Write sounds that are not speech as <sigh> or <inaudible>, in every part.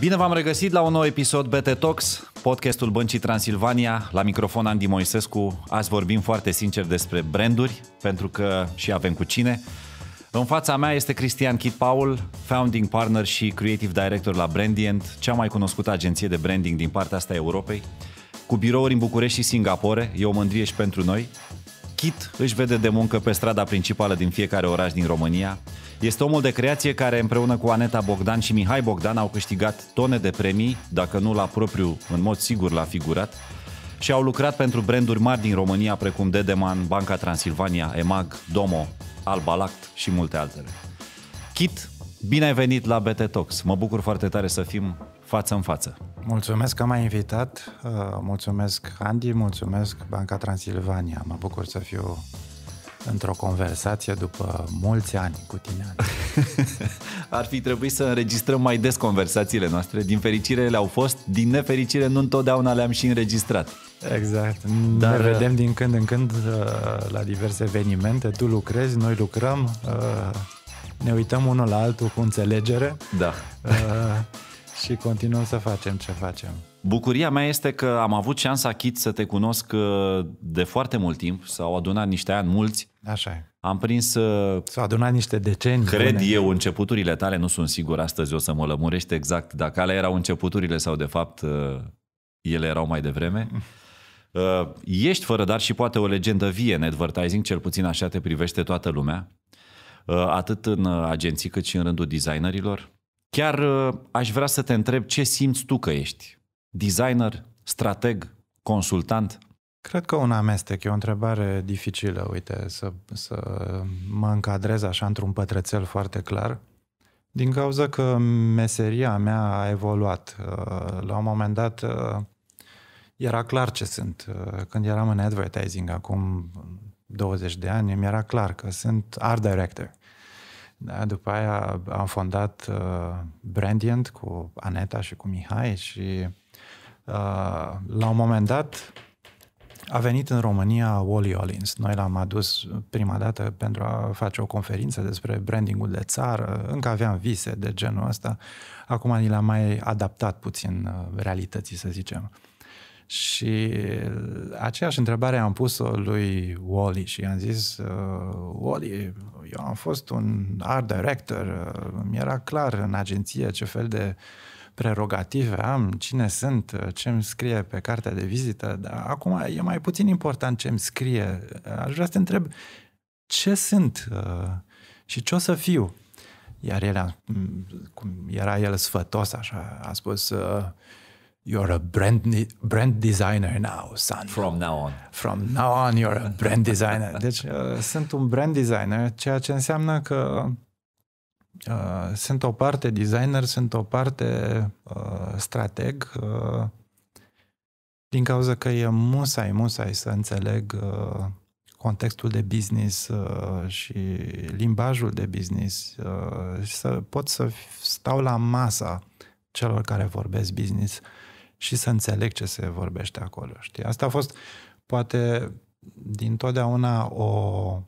Bine v-am regăsit la un nou episod BT Talks, podcastul Băncii Transilvania. La microfon Andy Moisescu. Azi vorbim foarte sincer despre branduri, pentru că și avem cu cine. În fața mea este Cristian Kit Paul, founding partner și creative director la Brandient, cea mai cunoscută agenție de branding din partea asta a Europei. Cu birouri în București și Singapore, e o mândrie și pentru noi. Kit își vede de muncă pe strada principală din fiecare oraș din România este omul de creație care împreună cu Aneta Bogdan și Mihai Bogdan au câștigat tone de premii, dacă nu la propriu, în mod sigur la figurat, și au lucrat pentru branduri mari din România precum Dedeman, Banca Transilvania, EMAG, Domo, Alba Lact și multe altele. Kit, bine ai venit la BT Talks. Mă bucur foarte tare să fim față în față. Mulțumesc că m-ai invitat, uh, mulțumesc Andy, mulțumesc Banca Transilvania. Mă bucur să fiu într-o conversație după mulți ani cu tine. <laughs> Ar fi trebuit să înregistrăm mai des conversațiile noastre. Din fericire le-au fost, din nefericire nu întotdeauna le-am și înregistrat. Exact. Dar ne uh, vedem din când în când uh, la diverse evenimente. Tu lucrezi, noi lucrăm, uh, ne uităm unul la altul cu înțelegere. Da. Și continuăm să facem ce facem. Bucuria mea este că am avut șansa, Chit, să te cunosc uh, de foarte mult timp. S-au adunat niște ani mulți. Așa e. Am prins... Uh, s-au adunat niște decenii. Cred bune. eu începuturile tale, nu sunt sigur astăzi, o să mă lămurești exact dacă alea erau începuturile sau de fapt uh, ele erau mai devreme. <laughs> Ești fără dar și poate o legendă vie în advertising, cel puțin așa te privește toată lumea, atât în agenții cât și în rândul designerilor. Chiar aș vrea să te întreb ce simți tu că ești designer, strateg, consultant? Cred că un amestec e o întrebare dificilă, uite, să, să mă încadrez așa într-un pătrățel foarte clar. Din cauza că meseria mea a evoluat. Uh, la un moment dat uh, era clar ce sunt. Uh, când eram în advertising acum 20 de ani, mi era clar că sunt art director. Da, după aia am fondat Brandient cu Aneta și cu Mihai și Uh, la un moment dat a venit în România Wally Ollins. Noi l-am adus prima dată pentru a face o conferință despre brandingul de țară. Încă aveam vise de genul ăsta. Acum ni l-am mai adaptat puțin uh, realității, să zicem. Și aceeași întrebare am pus-o lui Wally și i-am zis, uh, Wally, eu am fost un art director, mi era clar în agenție ce fel de uh, prerogative am, cine sunt, ce îmi scrie pe cartea de vizită, dar acum e mai puțin important ce îmi scrie. Aș vrea să te întreb ce sunt uh, și ce o să fiu. Iar el, cum era el sfătos, așa, a spus, uh, You're a brand, brand designer now, son. From now on. From now on, you're a brand designer. Deci, uh, sunt un brand designer, ceea ce înseamnă că Uh, sunt o parte designer, sunt o parte uh, strateg, uh, din cauza că e musai, musai să înțeleg uh, contextul de business uh, și limbajul de business uh, și să pot să stau la masa celor care vorbesc business și să înțeleg ce se vorbește acolo, știi? Asta a fost poate din totdeauna o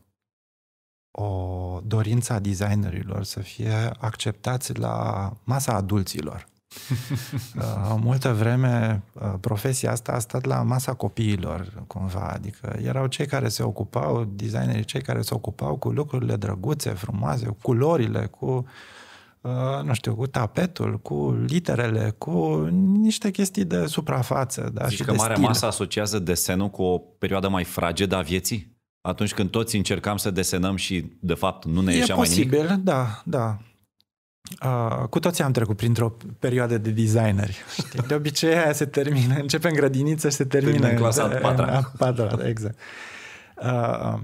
o dorință a designerilor să fie acceptați la masa adulților. <laughs> Uh, multă vreme uh, profesia asta a stat la masa copiilor, cumva, adică erau cei care se ocupau, designerii cei care se ocupau cu lucrurile drăguțe, frumoase, cu culorile, cu uh, nu știu, cu tapetul, cu literele, cu niște chestii de suprafață. Da, Zici și că de mare stil. masă asociază desenul cu o perioadă mai fragedă a vieții? atunci când toți încercam să desenăm și de fapt nu ne e ieșea posibil, mai nimic? da, da. Uh, cu toții am trecut printr-o perioadă de designeri. Știi? De obicei aia se termină, începe în grădiniță și se termină, termină în clasa a patra. A patra, exact. Uh,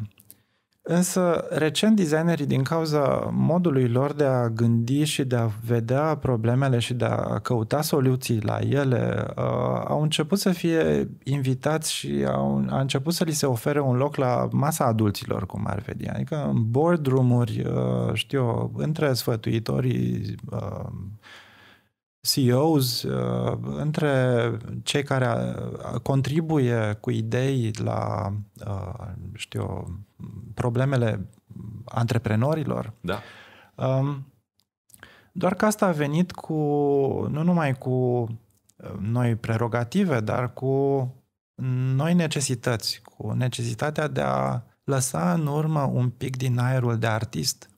Însă, recent, designerii, din cauza modului lor de a gândi și de a vedea problemele și de a căuta soluții la ele, uh, au început să fie invitați și au, a început să li se ofere un loc la masa adulților, cum ar vedea. Adică, în boardroom-uri, uh, știu, între sfătuitorii uh, CEOs, uh, între cei care uh, contribuie cu idei la, uh, știu problemele antreprenorilor. Da. Um, doar că asta a venit cu, nu numai cu noi prerogative, dar cu noi necesități, cu necesitatea de a lăsa în urmă un pic din aerul de artist,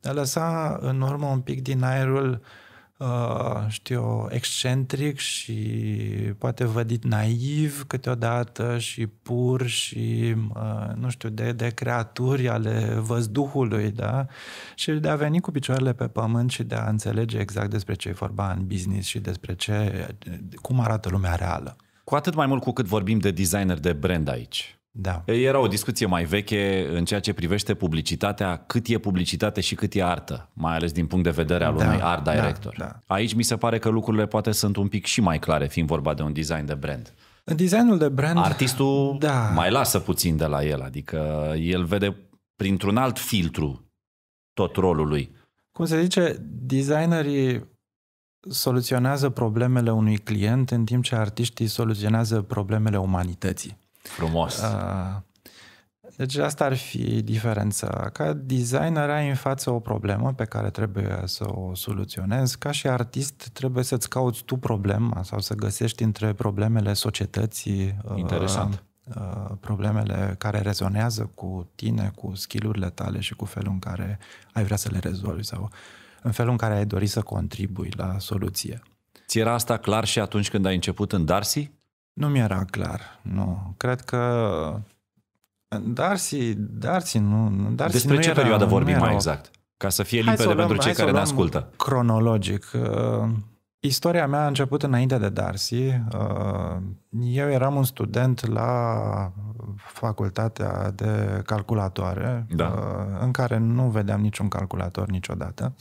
de a lăsa în urmă un pic din aerul uh, Uh, știu, excentric și poate vădit naiv câteodată și pur și, uh, nu știu, de, de creaturi ale văzduhului, da? Și de a veni cu picioarele pe pământ și de a înțelege exact despre ce e vorba în business și despre ce, cum arată lumea reală. Cu atât mai mult cu cât vorbim de designer de brand aici. Da. Era o discuție mai veche în ceea ce privește publicitatea, cât e publicitate și cât e artă, mai ales din punct de vedere al da, unui art da. director. Da, da. Aici mi se pare că lucrurile poate sunt un pic și mai clare, fiind vorba de un design de brand. În designul de brand... Artistul da. mai lasă puțin de la el, adică el vede printr-un alt filtru tot rolul lui. Cum se zice, designerii soluționează problemele unui client în timp ce artiștii soluționează problemele umanității. Frumos. Uh, deci asta ar fi diferența. Ca designer ai în față o problemă pe care trebuie să o soluționezi. Ca și artist trebuie să-ți cauți tu problema sau să găsești între problemele societății ah, Interesant. Uh, problemele care rezonează cu tine, cu skillurile tale și cu felul în care ai vrea să le rezolvi sau în felul în care ai dori să contribui la soluție. Ți era asta clar și atunci când ai început în Darcy? Nu mi-era clar, nu. Cred că Darcy, Darcy nu... Darcy Despre nu ce era, perioadă vorbim mai exact? Ca să fie limpede să luăm, pentru cei care ne ascultă. cronologic. Uh, istoria mea a început înainte de Darcy. Uh, eu eram un student la facultatea de calculatoare, da. Uh, în care nu vedeam niciun calculator niciodată.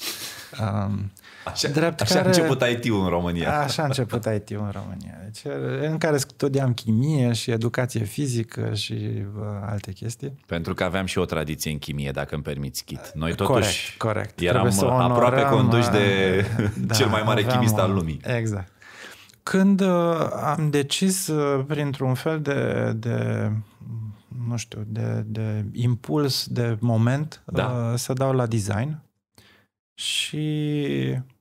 Așa, drept așa care, a început IT-ul în România. Așa a început IT-ul în România. Deci, în care studiam chimie și educație fizică și bă, alte chestii. Pentru că aveam și o tradiție în chimie, dacă îmi permiți, Chit. Noi totuși corect, corect. eram să onorăm, aproape conduși de <laughs> da, cel mai mare chimist al lumii. Exact. Când uh, am decis uh, printr-un fel de, de nu știu, de, de impuls, de moment da. Uh, să dau la design și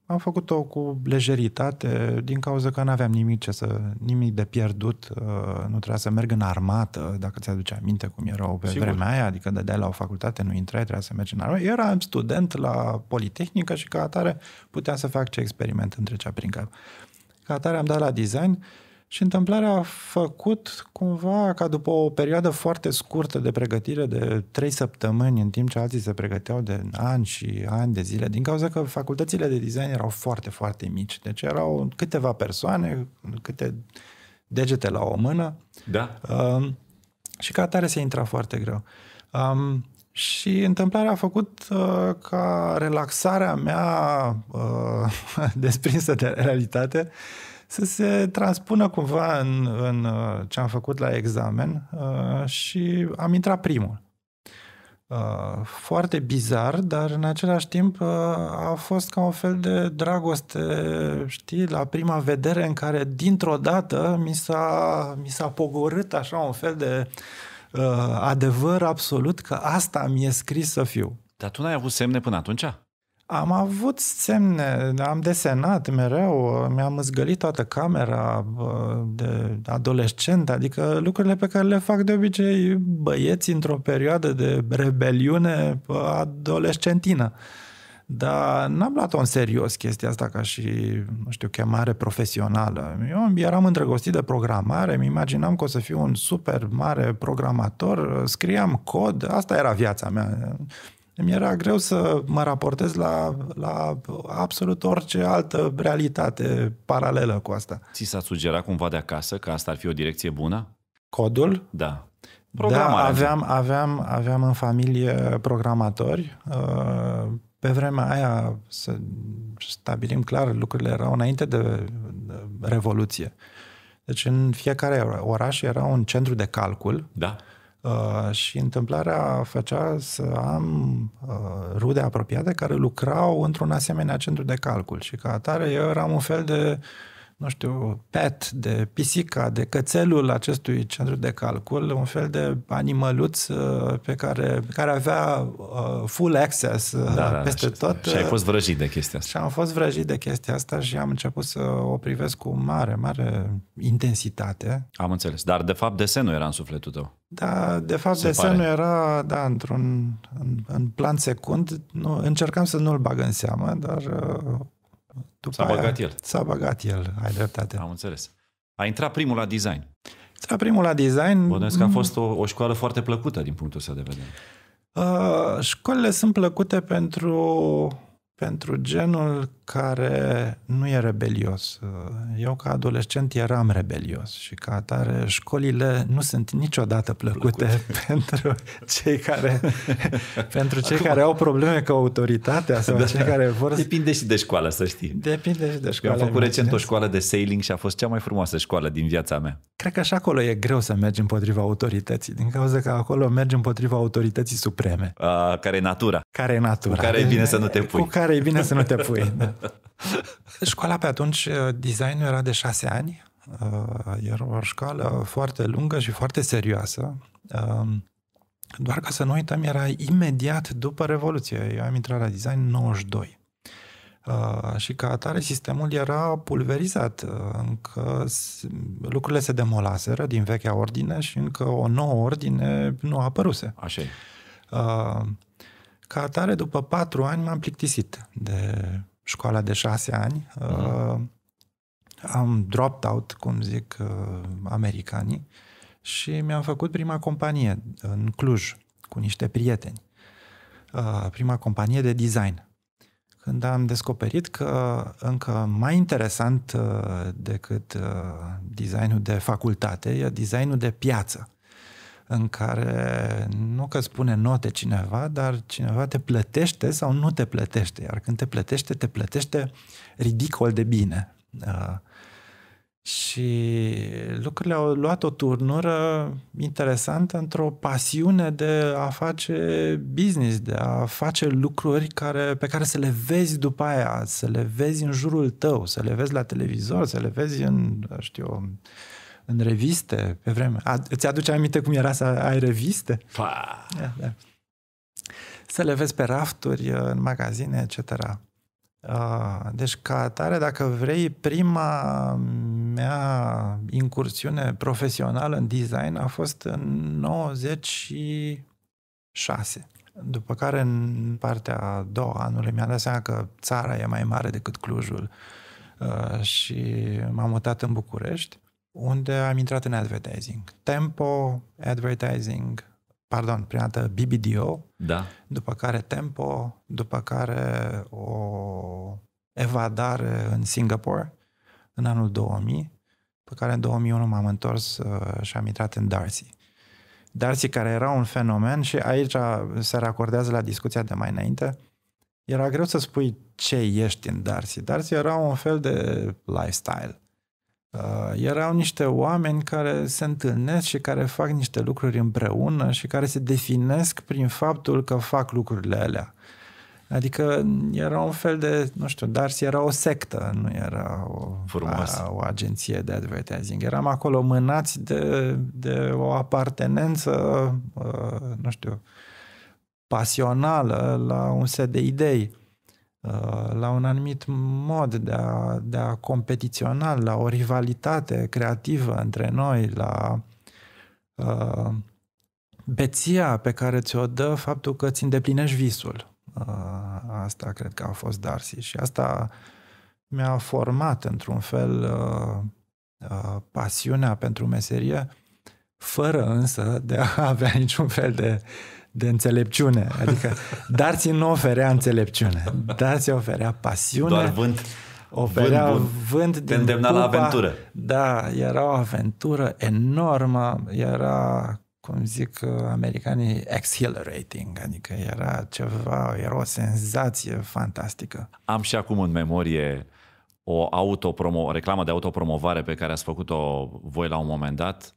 am făcut-o cu lejeritate din cauza că nu aveam nimic, ce să, nimic de pierdut, uh, nu trebuia să merg în armată, dacă ți-aduce aminte cum erau pe Sigur. vremea aia, adică dădeai la o facultate, nu intrai, trebuia să mergi în armată. Eu eram student la Politehnică și ca atare puteam să fac ce experiment între trecea prin cap. Ca atare am dat la design și întâmplarea a făcut cumva ca după o perioadă foarte scurtă de pregătire de trei săptămâni, în timp ce alții se pregăteau de ani și ani de zile, din cauza că facultățile de design erau foarte, foarte mici. Deci erau câteva persoane, câte degete la o mână. Da. Um, și ca atare se intra foarte greu. Um, și întâmplarea a făcut uh, ca relaxarea mea uh, <laughs> desprinsă de realitate uh, să se transpună cumva în, în uh, ce am făcut la examen uh, și am intrat primul. Uh, foarte bizar, dar în același timp a fost ca un fel de dragoste, știi, la prima vedere în care dintr-o dată mi s-a, mi s-a pogorât așa un fel de adevăr absolut că asta mi-e scris să fiu. Dar tu n-ai avut semne până atunci? Am avut semne, am desenat mereu, mi-am zgălit toată camera de adolescent, adică lucrurile pe care le fac de obicei băieți într-o perioadă de rebeliune adolescentină. Dar n-am luat-o în serios chestia asta ca și, nu știu, chemare profesională. Eu eram îndrăgostit de programare, îmi imaginam că o să fiu un super mare programator, scriam cod, asta era viața mea mi era greu să mă raportez la, la absolut orice altă realitate paralelă cu asta. Ți s-a sugerat cumva de acasă că asta ar fi o direcție bună? Codul? Da. Da, aveam, aveam, aveam în familie programatori. Uh, pe vremea aia, să stabilim clar, lucrurile erau înainte de Revoluție. Deci în fiecare oraș era un centru de calcul. Da Uh, și întâmplarea făcea să am uh, rude apropiate care lucrau într-un asemenea centru de calcul și ca atare eu eram un fel de uh, nu știu, pet, de pisica, de cățelul acestui centru de calcul, un fel de animăluț uh, pe care, pe care avea uh, full access uh, da, da, da, peste da, tot. Și ai fost vrăjit de chestia asta. Și am fost vrăjit de chestia asta și am început să o privesc cu mare, mare intensitate. Am înțeles. Dar, de fapt, desenul era în sufletul tău. Da, de fapt, Se desenul pare. era, da, într-un în, în plan secund. Nu, încercam să nu-l bag în seamă, dar după s-a băgat el. S-a băgat el, ai dreptate. Am înțeles. A intrat primul la design. A primul la design... Bănuiesc că a mm. fost o, o școală foarte plăcută din punctul ăsta de vedere. Uh, școlile sunt plăcute pentru pentru genul care nu e rebelios. Eu ca adolescent eram rebelios și ca atare școlile nu sunt niciodată plăcute, plăcute. <laughs> pentru cei care <laughs> pentru cei Acum... care au probleme cu autoritatea sau da. cei care vor Depinde și de școală, să știi. Depinde și de școală. Eu am făcut recent o școală de sailing și a fost cea mai frumoasă școală din viața mea. Cred că așa acolo e greu să mergi împotriva autorității, din cauza că acolo mergi împotriva autorității supreme. A, care e natura. Care e natura. Cu care e bine să nu te pui. Cu care e bine să nu te pui. Da. <laughs> Școala pe atunci, uh, designul era de șase ani, uh, era o școală foarte lungă și foarte serioasă. Um, doar ca să nu uităm, era imediat după Revoluție. Eu am intrat la design în 92. Uh, și ca atare sistemul era pulverizat, uh, încă lucrurile se demolaseră din vechea ordine și încă o nouă ordine nu a apăruse. Așa e. Uh, ca atare, după patru ani m-am plictisit de școala de șase ani. Uh-huh. Am dropped out, cum zic uh, americanii, și mi-am făcut prima companie în Cluj cu niște prieteni. Uh, prima companie de design. Când am descoperit că încă mai interesant uh, decât designul de facultate e designul de piață în care nu că spune note cineva, dar cineva te plătește sau nu te plătește. Iar când te plătește, te plătește ridicol de bine. Uh, și lucrurile au luat o turnură interesantă într-o pasiune de a face business, de a face lucruri care, pe care să le vezi după aia, să le vezi în jurul tău, să le vezi la televizor, să le vezi în, știu, în reviste pe vreme. A, îți aduce aminte cum era să ai reviste? Pa! Da, da. Să le vezi pe rafturi, uh, în magazine, etc. Uh, deci, ca atare, dacă vrei, prima mea incursiune profesională în design a fost în 96. După care, în partea a doua anului, mi-am dat seama că țara e mai mare decât Clujul uh, și m-am mutat în București unde am intrat în advertising. Tempo, advertising, pardon, prima dată BBDO, da. după care Tempo, după care o evadare în Singapore în anul 2000, pe care în 2001 m-am întors uh, și am intrat în Darcy. Darcy care era un fenomen și aici se racordează la discuția de mai înainte, era greu să spui ce ești în Darcy. Darcy era un fel de lifestyle Uh, erau niște oameni care se întâlnesc și care fac niște lucruri împreună și care se definesc prin faptul că fac lucrurile alea. Adică era un fel de, nu știu, dar era o sectă, nu era o, a, o agenție de advertising. Eram acolo mânați de, de o apartenență, uh, nu știu, pasională la un set de idei. Uh, la un anumit mod de a, de a competiționa, la o rivalitate creativă între noi, la uh, beția pe care ți-o dă faptul că îți îndeplinești visul. Uh, asta cred că a fost Darcy și asta mi-a format într-un fel uh, uh, pasiunea pentru meserie, fără însă de a avea <laughs> niciun fel de uh, de înțelepciune. Adică Darcy nu oferea înțelepciune. Darcy oferea pasiune. Doar vânt. Oferea vânt, vânt din Te îndemna pupa. la aventură. Da, era o aventură enormă. Era, cum zic uh, americanii, accelerating. Adică era ceva, era o senzație fantastică. Am și acum în memorie o, autopromo- o reclamă de autopromovare pe care ați făcut-o voi la un moment dat,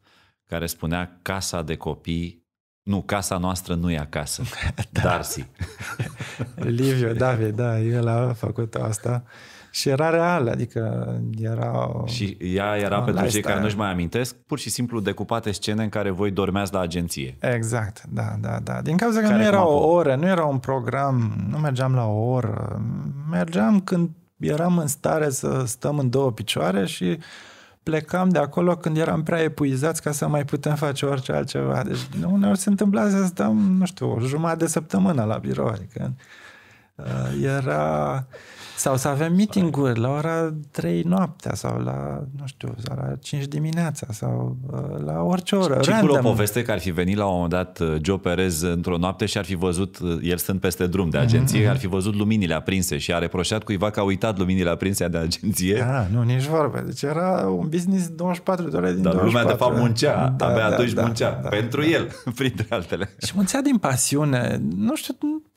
care spunea Casa de Copii nu, casa noastră nu e acasă. <laughs> da. Darcy. <laughs> Liviu, David, da, el a făcut asta. Și era real, adică era... Și ea era pentru cei care nu-și mai amintesc, pur și simplu decupate scene în care voi dormeați la agenție. Exact, da, da, da. Din cauza că care nu era o oră, nu era un program, nu mergeam la o oră, mergeam când eram în stare să stăm în două picioare și plecam de acolo când eram prea epuizați ca să mai putem face orice altceva. Deci uneori se întâmpla să stăm, nu știu, o jumătate de săptămână la birou. Adică uh, era sau să avem meeting-uri la ora 3 noaptea sau la, nu știu, sau la 5 dimineața sau uh, la orice oră. cu o poveste că ar fi venit la un moment dat uh, Joe Perez într-o noapte și ar fi văzut, uh, el stând peste drum de mhm, agenție, mm-hmm. ar fi văzut luminile aprinse și a reproșat cuiva că a uitat luminile aprinse de agenție. Da, nu, nici vorbe Deci era un business 24 de ore din Dar 24. lumea de fapt muncea, da, abia da, atunci da, muncea, da, da pentru da, el, da. <laughs> printre altele. Și muncea din pasiune. Nu știu,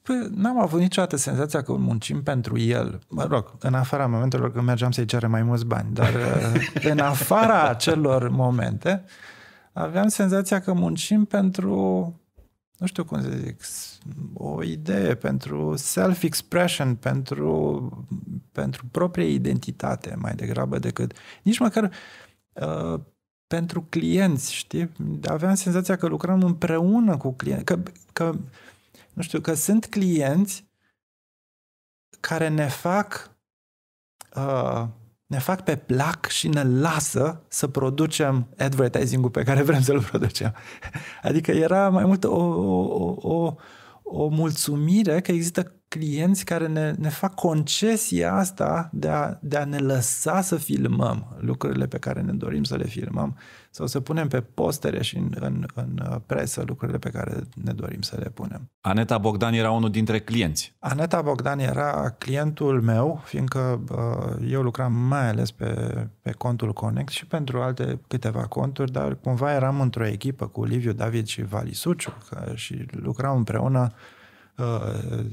Păi n-am avut niciodată senzația că muncim pentru el. Mă rog, în afara momentelor când mergeam să-i cerem mai mulți bani, dar <laughs> uh, în afara acelor momente aveam senzația că muncim pentru nu știu cum să zic, o idee pentru self-expression, pentru, pentru proprie identitate mai degrabă decât nici măcar uh, pentru clienți, știi? Aveam senzația că lucrăm împreună cu clienți, că, că nu știu, că sunt clienți care ne fac uh, ne fac pe plac și ne lasă să producem advertising-ul pe care vrem să-l producem. <laughs> Adică era mai mult o, o, o, o mulțumire că există clienți care ne, ne fac concesia asta de a, de a ne lăsa să filmăm lucrurile pe care ne dorim să le filmăm sau să punem pe postere și în, în, în presă lucrurile pe care ne dorim să le punem. Aneta Bogdan era unul dintre clienți. Aneta Bogdan era clientul meu, fiindcă uh, eu lucram mai ales pe, pe contul Connect și pentru alte câteva conturi, dar cumva eram într-o echipă cu Liviu David și Vali Suciu și lucram împreună uh,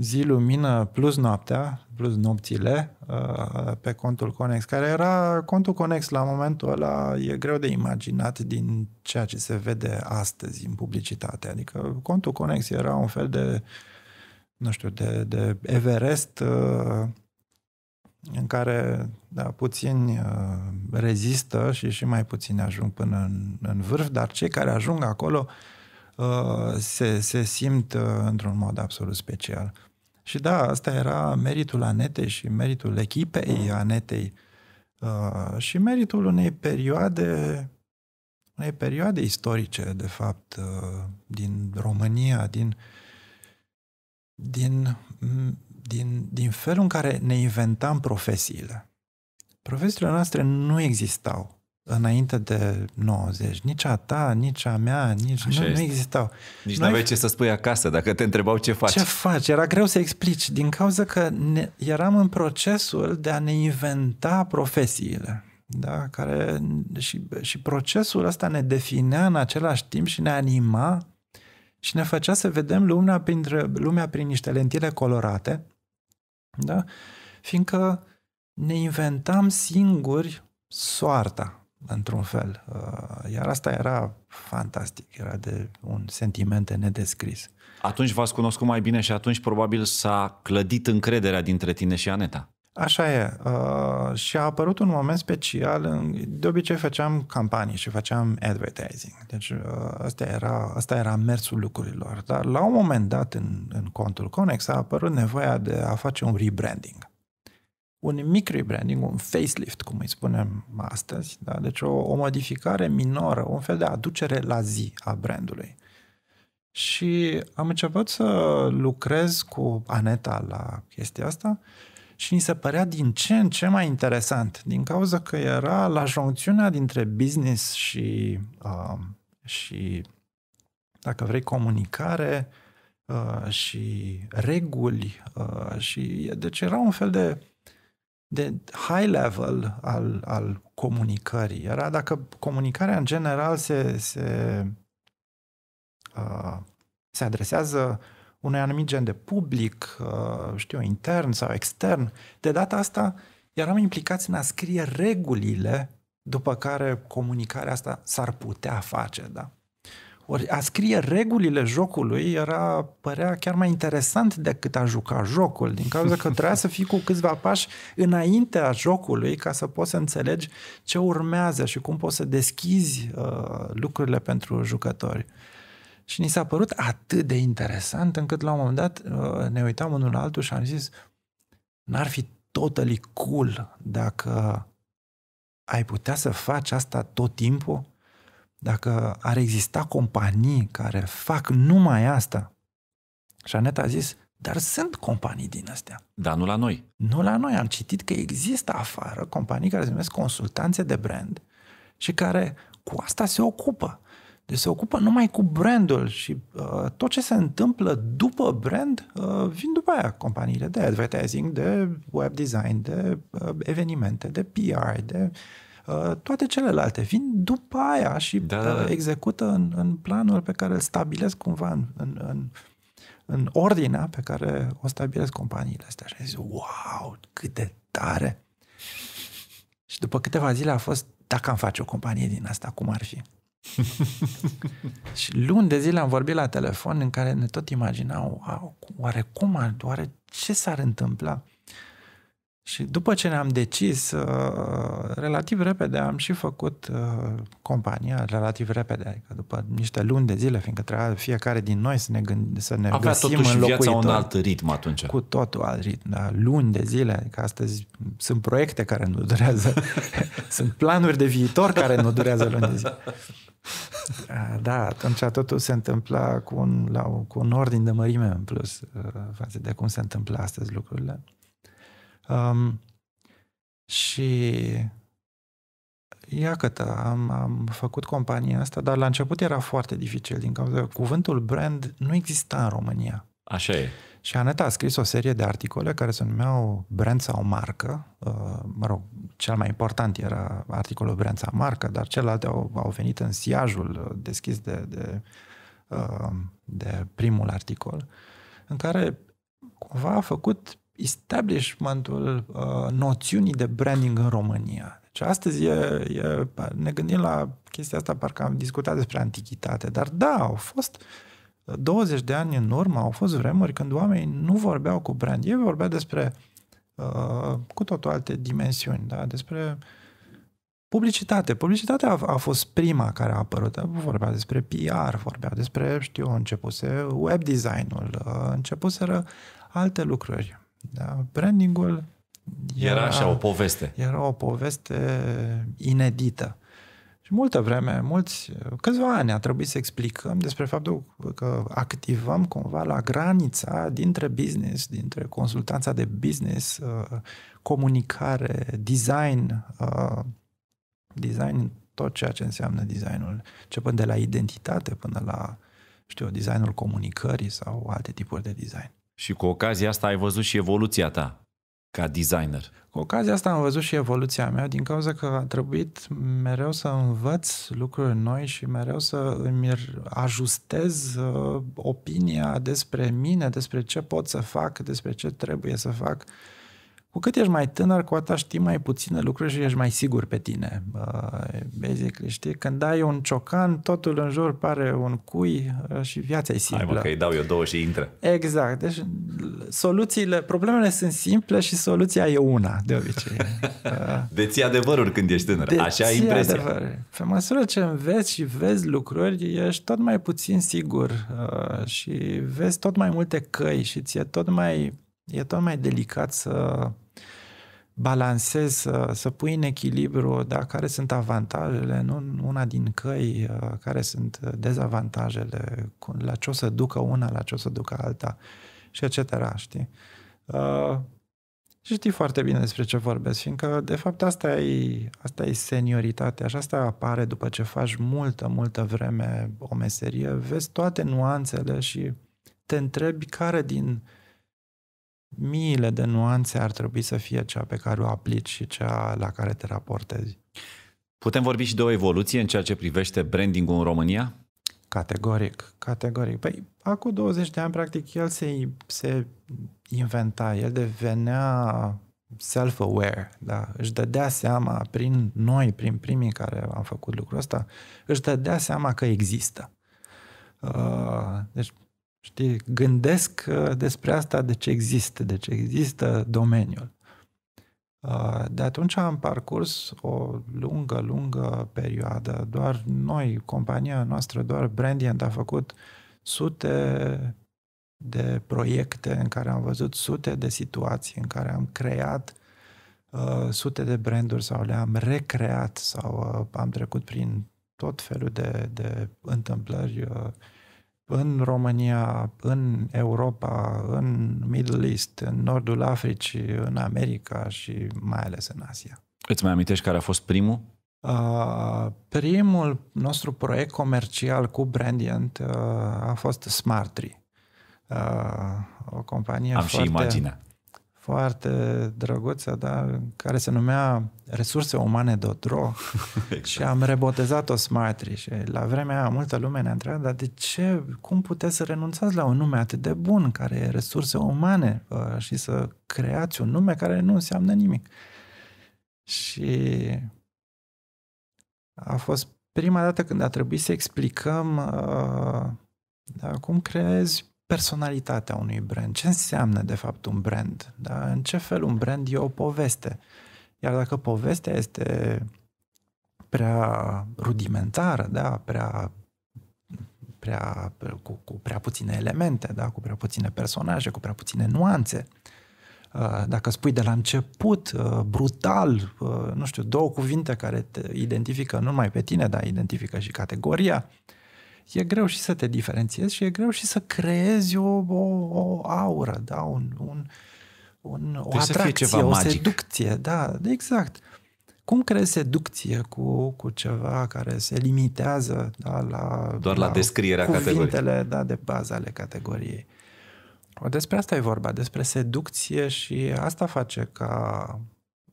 zi, lumină, plus noaptea, plus nopțile, uh, pe contul Conex, care era contul Conex la momentul ăla, e greu de imaginat din ceea ce se vede astăzi în publicitate. Adică contul Conex era un fel de, nu știu, de, de Everest uh, în care da, puțini uh, rezistă și și mai puțini ajung până în, în vârf, dar cei care ajung acolo se, se simt într-un mod absolut special. Și da, asta era meritul Anetei și meritul echipei mm. Anetei uh, și meritul unei perioade unei perioade istorice, de fapt, uh, din România, din, din, din, din felul în care ne inventam profesiile. Profesiile noastre nu existau înainte de 90. Nici a ta, nici a mea, nici Așa nu, nu existau. Nici nu aveai ce să spui acasă dacă te întrebau ce faci. Ce faci? Era greu să explici din cauza că ne, eram în procesul de a ne inventa profesiile. Da, care și, și procesul ăsta ne definea în același timp și ne anima și ne făcea să vedem lumea, printre, lumea prin niște lentile colorate, da? fiindcă ne inventam singuri soarta într-un fel. Uh, iar asta era fantastic, era de un sentiment de nedescris. Atunci v-ați cunoscut mai bine și atunci probabil s-a clădit încrederea dintre tine și Aneta. Așa e. Uh, și a apărut un moment special. de obicei făceam campanii și făceam advertising. Deci uh, asta, era, asta era mersul lucrurilor. Dar la un moment dat în, în contul Conex a apărut nevoia de a face un rebranding un mic rebranding, un facelift, cum îi spunem astăzi, da? deci o, o modificare minoră, un fel de aducere la zi a brandului. Și am început să lucrez cu Aneta la chestia asta și mi se părea din ce în ce mai interesant, din cauza că era la joncțiunea dintre business și, uh, și dacă vrei, comunicare uh, și reguli uh, și deci era un fel de de high level al, al comunicării era dacă comunicarea în general se, se, uh, se adresează unui anumit gen de public, uh, știu, intern sau extern, de data asta eram implicați în a scrie regulile după care comunicarea asta s-ar putea face, da? Ori a scrie regulile jocului era, părea chiar mai interesant decât a juca jocul, din cauza că trebuia să fii cu câțiva pași înaintea jocului ca să poți să înțelegi ce urmează și cum poți să deschizi uh, lucrurile pentru jucători. Și ni s-a părut atât de interesant încât la un moment dat uh, ne uitam unul la altul și am zis n-ar fi totally cool dacă ai putea să faci asta tot timpul? dacă ar exista companii care fac numai asta, și Aneta a zis, dar sunt companii din astea. Dar nu la noi. Nu la noi. Am citit că există afară companii care se numesc consultanțe de brand și care cu asta se ocupă. Deci se ocupă numai cu brandul și uh, tot ce se întâmplă după brand uh, vin după aia companiile de advertising, de web design, de uh, evenimente, de PR, de uh, Uh, toate celelalte vin după aia și da, uh, da, da. execută în, în planul pe care îl stabilesc cumva în, în, în, în ordinea pe care o stabilesc companiile astea. Și zic, wow, cât de tare! Și după câteva zile a fost, dacă am face o companie din asta, cum ar fi? <laughs> și luni de zile am vorbit la telefon în care ne tot imaginau, oare cum ar, oare ce s-ar întâmpla? Și după ce ne-am decis, uh, relativ repede am și făcut uh, compania, relativ repede, adică după niște luni de zile, fiindcă trebuia fiecare din noi să ne, gând- să ne Avea găsim totuși viața un alt ritm atunci. Cu totul alt ritm, da, luni de zile, adică astăzi sunt proiecte care nu durează, <laughs> sunt planuri de viitor care nu durează luni de zile. Da, atunci totul se întâmpla cu un, la, cu un ordin de mărime în plus uh, față de cum se întâmplă astăzi lucrurile. Um, și iată, am, am făcut compania asta, dar la început era foarte dificil din cauza că cuvântul brand nu exista în România. Așa e. Și Aneta a scris o serie de articole care se numeau Brand sau marcă. Uh, mă rog, cel mai important era articolul Brand sau marcă, dar celelalte au, au venit în siajul deschis de, de, uh, de primul articol, în care cumva a făcut establishmentul uh, noțiunii de branding în România. Deci astăzi e, e, ne gândim la chestia asta, parcă am discutat despre antichitate, dar da, au fost 20 uh, de ani în urmă, au fost vremuri când oamenii nu vorbeau cu brand. Ei vorbeau despre uh, cu totul alte dimensiuni, da? despre publicitate. Publicitatea a, a fost prima care a apărut. Vorbea despre PR, vorbea despre, știu, începuse web design-ul, uh, începuseră alte lucruri. Da? Brandingul era, era așa o poveste. Era o poveste inedită. Și multă vreme, mulți, câțiva ani a trebuit să explicăm despre faptul că activăm cumva la granița dintre business, dintre consultanța de business, uh, comunicare, design, uh, design, tot ceea ce înseamnă designul, începând de la identitate până la, știu, designul comunicării sau alte tipuri de design. Și cu ocazia asta ai văzut și evoluția ta ca designer. Cu ocazia asta am văzut și evoluția mea din cauza că a trebuit mereu să învăț lucruri noi și mereu să îmi ajustez uh, opinia despre mine, despre ce pot să fac, despre ce trebuie să fac. Cu cât ești mai tânăr, cu atât știi mai puține lucruri și ești mai sigur pe tine. Uh, basically, știi, când dai un ciocan, totul în jur pare un cui uh, și viața e simplă. Hai mă, că îi dau eu două și intră. Exact. Deci soluțiile, problemele sunt simple și soluția e una, de obicei. <laughs> Uh, deții adevărul când ești tânăr. Deții Așa e impresia. adevăr? Pe măsură ce înveți și vezi lucruri, ești tot mai puțin sigur și vezi tot mai multe căi și ți-e tot mai E tot mai delicat să balancezi, să, să pui în echilibru da, care sunt avantajele nu una din căi, uh, care sunt dezavantajele, la ce o să ducă una, la ce o să ducă alta și etc. Știi? Uh, știi foarte bine despre ce vorbesc, fiindcă de fapt asta e, asta e senioritatea și asta apare după ce faci multă, multă vreme o meserie, vezi toate nuanțele și te întrebi care din uh, miile de nuanțe ar trebui să fie cea pe care o aplici și cea la care te raportezi. Putem vorbi și de o evoluție în ceea ce privește brandingul în România? Categoric, categoric. Păi, acum 20 de ani, practic, el se, se inventa, el devenea self-aware, da? își dădea seama prin noi, prin primii care am făcut lucrul ăsta, își dădea seama că există. Uh, deci Știi, gândesc uh, despre asta de ce există, de ce există domeniul. Uh, de atunci am parcurs o lungă, lungă perioadă. Doar noi, compania noastră, doar Brandient a făcut sute de proiecte în care am văzut sute de situații, în care am creat uh, sute de branduri sau le-am recreat sau uh, am trecut prin tot felul de, de întâmplări uh, în România, în Europa, în Middle East, în Nordul Africii, în America și mai ales în Asia. Îți mai amintești care a fost primul? Uh, primul nostru proiect comercial cu Brandient uh, a fost Smartry. Uh, o companie Am foarte... și imaginea foarte drăguță, dar care se numea Resurse Umane dro <laughs> exact. și am rebotezat-o Smartry și la vremea aia multă lume ne-a întrebat, dar de ce, cum puteți să renunțați la un nume atât de bun care e Resurse Umane ă, și să creați un nume care nu înseamnă nimic? Și a fost prima dată când a trebuit să explicăm uh, cum creezi personalitatea unui brand. Ce înseamnă, de fapt, un brand? Da? În ce fel un brand e o poveste? Iar dacă povestea este prea rudimentară, da? prea, prea cu, cu prea puține elemente, da? cu prea puține personaje, cu prea puține nuanțe, ă, dacă spui de la început, ă, brutal, ă, nu știu, două cuvinte care te identifică nu numai pe tine, dar identifică și categoria, e greu și să te diferențiezi și e greu și să creezi o, o, o aură, da? un, un, un, o atracție, să ceva o magic. seducție. Da, exact. Cum creezi seducție cu, cu ceva care se limitează da, la doar la, la descrierea categoriei? da, de bază ale categoriei. Despre asta e vorba, despre seducție și asta face ca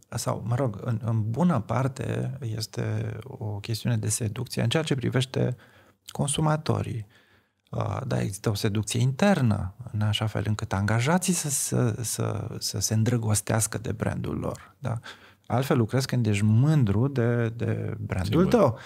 sau, mă rog, în, în bună parte este o chestiune de seducție în ceea ce privește consumatorii. Uh, da, există o seducție internă, în așa fel încât angajații să, să, să, să se îndrăgostească de brandul lor. Da? Altfel lucrezi când ești mândru de, de brandul Sigur. tău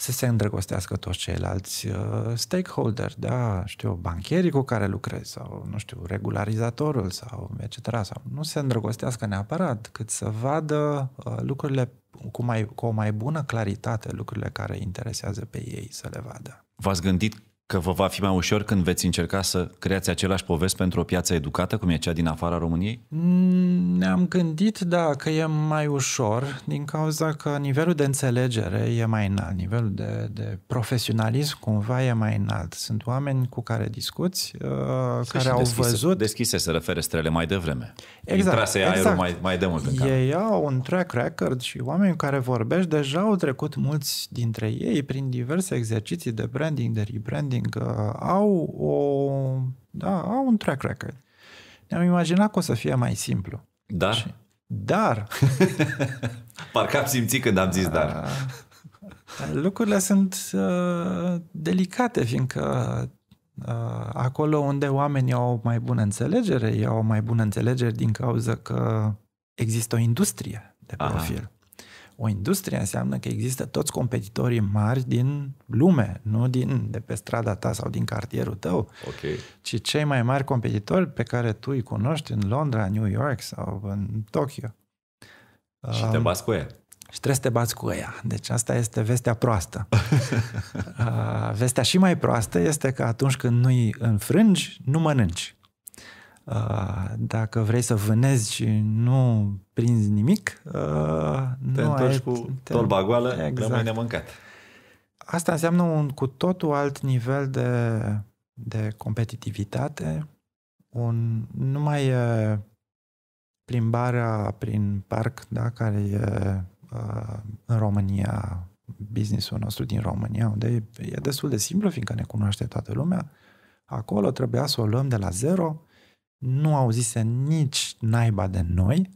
să se îndrăgostească toți ceilalți uh, stakeholder, da, știu, bancherii cu care lucrezi sau, nu știu, regularizatorul sau etc. Sau nu se îndrăgostească neapărat, cât să vadă uh, lucrurile cu, mai, cu o mai bună claritate, lucrurile care interesează pe ei să le vadă. V-ați gândit că vă va fi mai ușor când veți încerca să creați același povest pentru o piață educată, cum e cea din afara României? Mm, ne-am gândit, da, că e mai ușor din cauza că nivelul de înțelegere e mai înalt, nivelul de, de profesionalism cumva e mai înalt. Sunt oameni cu care discuți, uh, care au deschise, văzut... Deschise se refere strele mai devreme exact, intrase aerul exact. mai, mai demult în canal. Ei au un track record și oamenii care vorbești deja au trecut mulți dintre ei prin diverse exerciții de branding, de rebranding, uh, au, o, da, au un track record. Ne-am imaginat că o să fie mai simplu. Da. Și, dar! <laughs> Parcă am simțit când am zis dar. Uh, lucrurile sunt uh, delicate, fiindcă Uh, acolo unde oamenii au o mai bună înțelegere, ei au o mai bună înțelegere din cauza că există o industrie de profil. Aha. O industrie înseamnă că există toți competitorii mari din lume, nu din de pe strada ta sau din cartierul tău, okay. ci cei mai mari competitori pe care tu îi cunoști în Londra, New York sau în Tokyo. Și te um, bascuie. Și trebuie să te bați cu ea. Deci asta este vestea proastă. <laughs> vestea și mai proastă este că atunci când nu-i înfrângi, nu mănânci. Dacă vrei să vânezi și nu prinzi nimic, te nu întorci ai, cu te... tolba goală, exact. rămâi nemâncat. Asta înseamnă un cu totul alt nivel de, de competitivitate. Un, nu mai e plimbarea prin parc, da, care e Uh, în România, businessul nostru din România, unde e destul de simplu, fiindcă ne cunoaște toată lumea, acolo trebuia să o luăm de la zero, nu auzise nici naiba de noi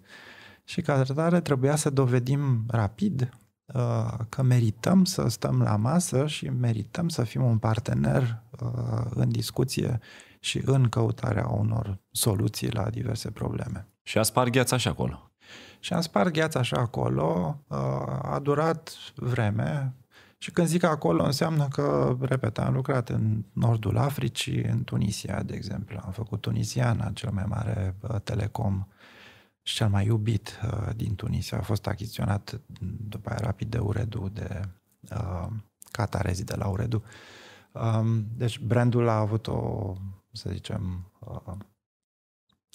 și ca atare trebuia să dovedim rapid uh, că merităm să stăm la masă și merităm să fim un partener uh, în discuție și în căutarea unor soluții la diverse probleme. Și a spart gheața și acolo. Și am spart gheața așa acolo, ă, a durat vreme, și când zic acolo, înseamnă că, repet, am lucrat în nordul Africii, în Tunisia, de exemplu. Am făcut Tunisiana, cel mai mare ă, telecom și cel mai iubit ă, din Tunisia. A fost achiziționat după aia rapid de Uredu, de uh, catarezii de la Uredu. Um, deci brandul a avut o, să zicem, uh,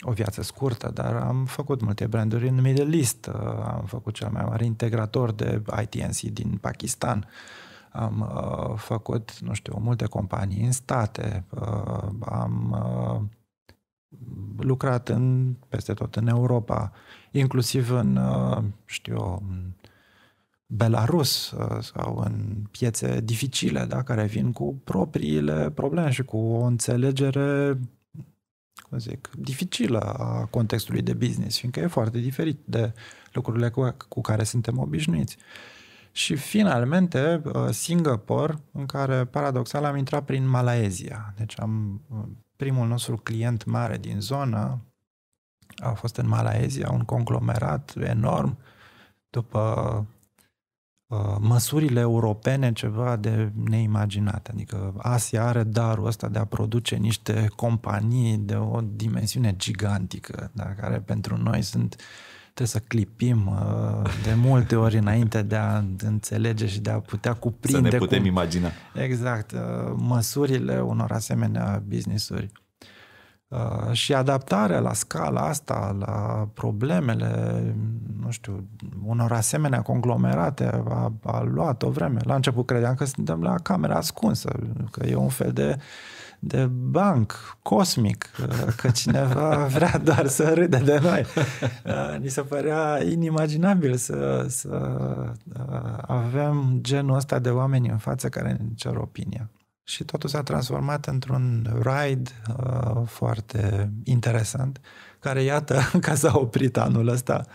o viață scurtă, dar am făcut multe branduri în Middle East, uh, am făcut cel mai mare integrator de ITNC din Pakistan, am uh, făcut, nu știu, multe companii în state, uh, am uh, lucrat în, peste tot în Europa, inclusiv în, uh, știu, în Belarus uh, sau în piețe dificile, da, care vin cu propriile probleme și cu o înțelegere cum zic, dificilă a contextului de business, fiindcă e foarte diferit de lucrurile cu, cu care suntem obișnuiți. Și finalmente uh, Singapore, în care paradoxal am intrat prin Malaezia. Deci am uh, primul nostru client mare din zonă a fost în Malaezia, un conglomerat enorm. După Uh, măsurile europene ceva de neimaginat. Adică Asia are darul ăsta de a produce niște companii de o dimensiune gigantică, da, care pentru noi sunt trebuie să clipim uh, de multe ori înainte de a înțelege și de a putea cuprinde. Să ne putem cum, imagina. Exact, uh, măsurile unor asemenea business-uri și adaptarea la scala asta, la problemele, nu știu, unor asemenea conglomerate a, a luat o vreme. La început credeam că suntem la camera ascunsă, că e un fel de de banc cosmic, că cineva <laughs> vrea doar să râde de noi. Ni se părea inimaginabil să, să avem genul ăsta de oameni în față care ne cer opinia și totul s-a transformat într-un ride uh, foarte interesant, care, iată, <laughs> că s-a oprit anul ăsta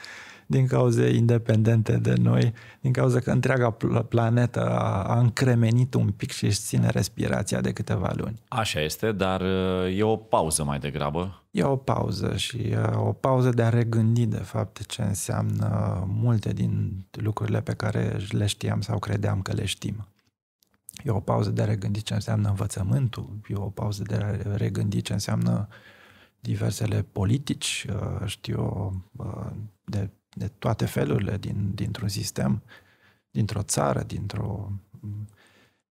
din cauze independente de noi, din cauza că întreaga planetă a, a încremenit un pic și își ține respirația de câteva luni. Așa este, dar uh, e o pauză mai degrabă. E o pauză și uh, o pauză de a regândi, de fapt, ce înseamnă multe din lucrurile pe care le știam sau credeam că le știm. E o pauză de a regândi ce înseamnă învățământul, e o pauză de a regândi ce înseamnă diversele politici, uh, știu eu, uh, de, de toate felurile din, dintr-un sistem, dintr-o țară, dintr-o... Mm.